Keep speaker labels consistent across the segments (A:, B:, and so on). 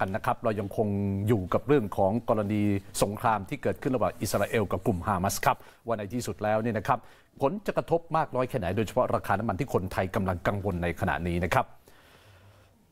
A: กันนะครับเรายังคงอยู่กับเรื่องของกรณีสงครามที่เกิดขึ้นระหว่างอิสราเอลกับกลุ่มฮามาสครับว่าในที่สุดแล้วเนี่ยนะครับผลจะกระทบมากน้อยแค่ไหน โดยเฉพาะราคาน้ำมันที่คนไทยกำลังกังวลในขณะนี้นะครับ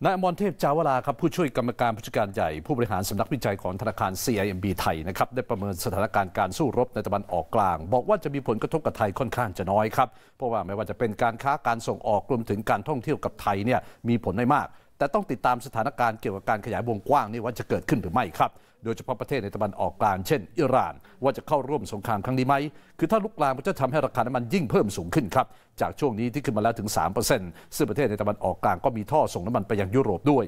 A: นายอมรเทพจาวลาครับผู้ช่วยกรรมการผู้จัดการใหญ่ ผู้บริหารสำนักวิจัยของธนาคาร CIMB ไทยนะครับได้ประเมินสถานการณ์การสู้รบในตะวันออกกลาง บอกว่าจะมีผลกระทบกับไทยค่อนข้างจะน้อยครับเพราะว่าไม่ว่าจะเป็นการค้าการส่งออกรวมถึงการท่องเที่ยวกับไทยเนี่ยมีผลไม่มากแต่ต้องติดตามสถานการณ์เกี่ยวกับการขยายวงกว้างนี่ว่าจะเกิดขึ้นหรือไม่ครับโดยเฉพาะประเทศในตะวันออกกลาง เช่น อิหร่าน ว่าจะเข้าร่วมสงครามครั้งนี้ไหม คือถ้าลุกลามก็จะทำให้ราคาน้ำมันยิ่งเพิ่มสูงขึ้นครับ จากช่วงนี้ที่ขึ้นมาแล้วถึง 3%ซึ่งประเทศในตะวันออกกลางก็มีท่อส่งน้ำมันไปยังยุโรปด้วย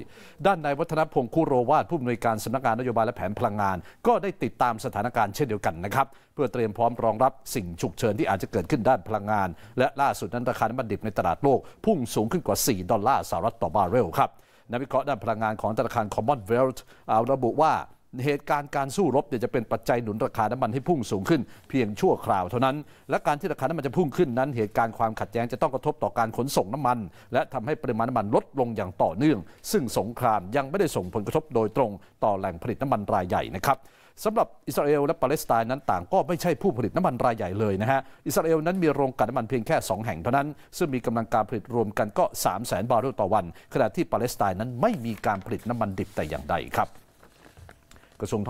A: ด้านนายวัฒนพงศ์คูโรวาดผู้อำนวยการสำนักงานนโยบายและแผนพลังงาน ก็ได้ติดตามสถานการณ์เช่นเดียวกันนะครับเพื่อเตรียมพร้อมรองรับสิ่งฉุกเฉินที่อาจจะเกิดขึ้นด้านพลังงาน และล่าสุดนั้นราคาน้ำมันดิบในตลาดโลกพุ่งสูงขึ้นกว่า 4ดอลลาร์สหรัฐต่อบาร์เรลครับนักวิเคราะห์ด้านพลังงานของธนาคารคอมมอนเวล l ์เอาระบุว่าเหตุการณ์การสู้รบเียจะเป็นปัจจัยหนุนราคาน้ำมันให้พุ่งสูงขึ้น เพียงชั่วคราวเท่านั้น และการที่ราคาน้ำมันจะพุ่งขึ้นนั้นเหตุการณ์ความขัดแย้งจะต้องกระทบต่อการขนส่งน้ำมัน และทำให้ปริมาณน้ำมันลดลงอย่างต่อเนื่อง ซึ่งสงครามยังไม่ได้ส่งผลกระทบโดยตรงต่อแหล่งผลิตน้ำมันรายใหญ่นะครับสำหรับอิสราเอลและปาเลสไตน์นั้นต่างก็ไม่ใช่ผู้ผลิตน้ำมันรายใหญ่เลยนะฮะอิสราเอลนั้นมีโรงกลั่นน้ำมันเพียงแค่ 2 แห่งเท่านั้น ซึ่งมีกำลังการผลิตรวมกันก็3 0 0 0 0 0 บาร์เรลต่อวัน ขณะที่ปาเลสไตน์นั้นไม่มีการผลิตน้ามันดิบแต่อย่างใดครับ个总统。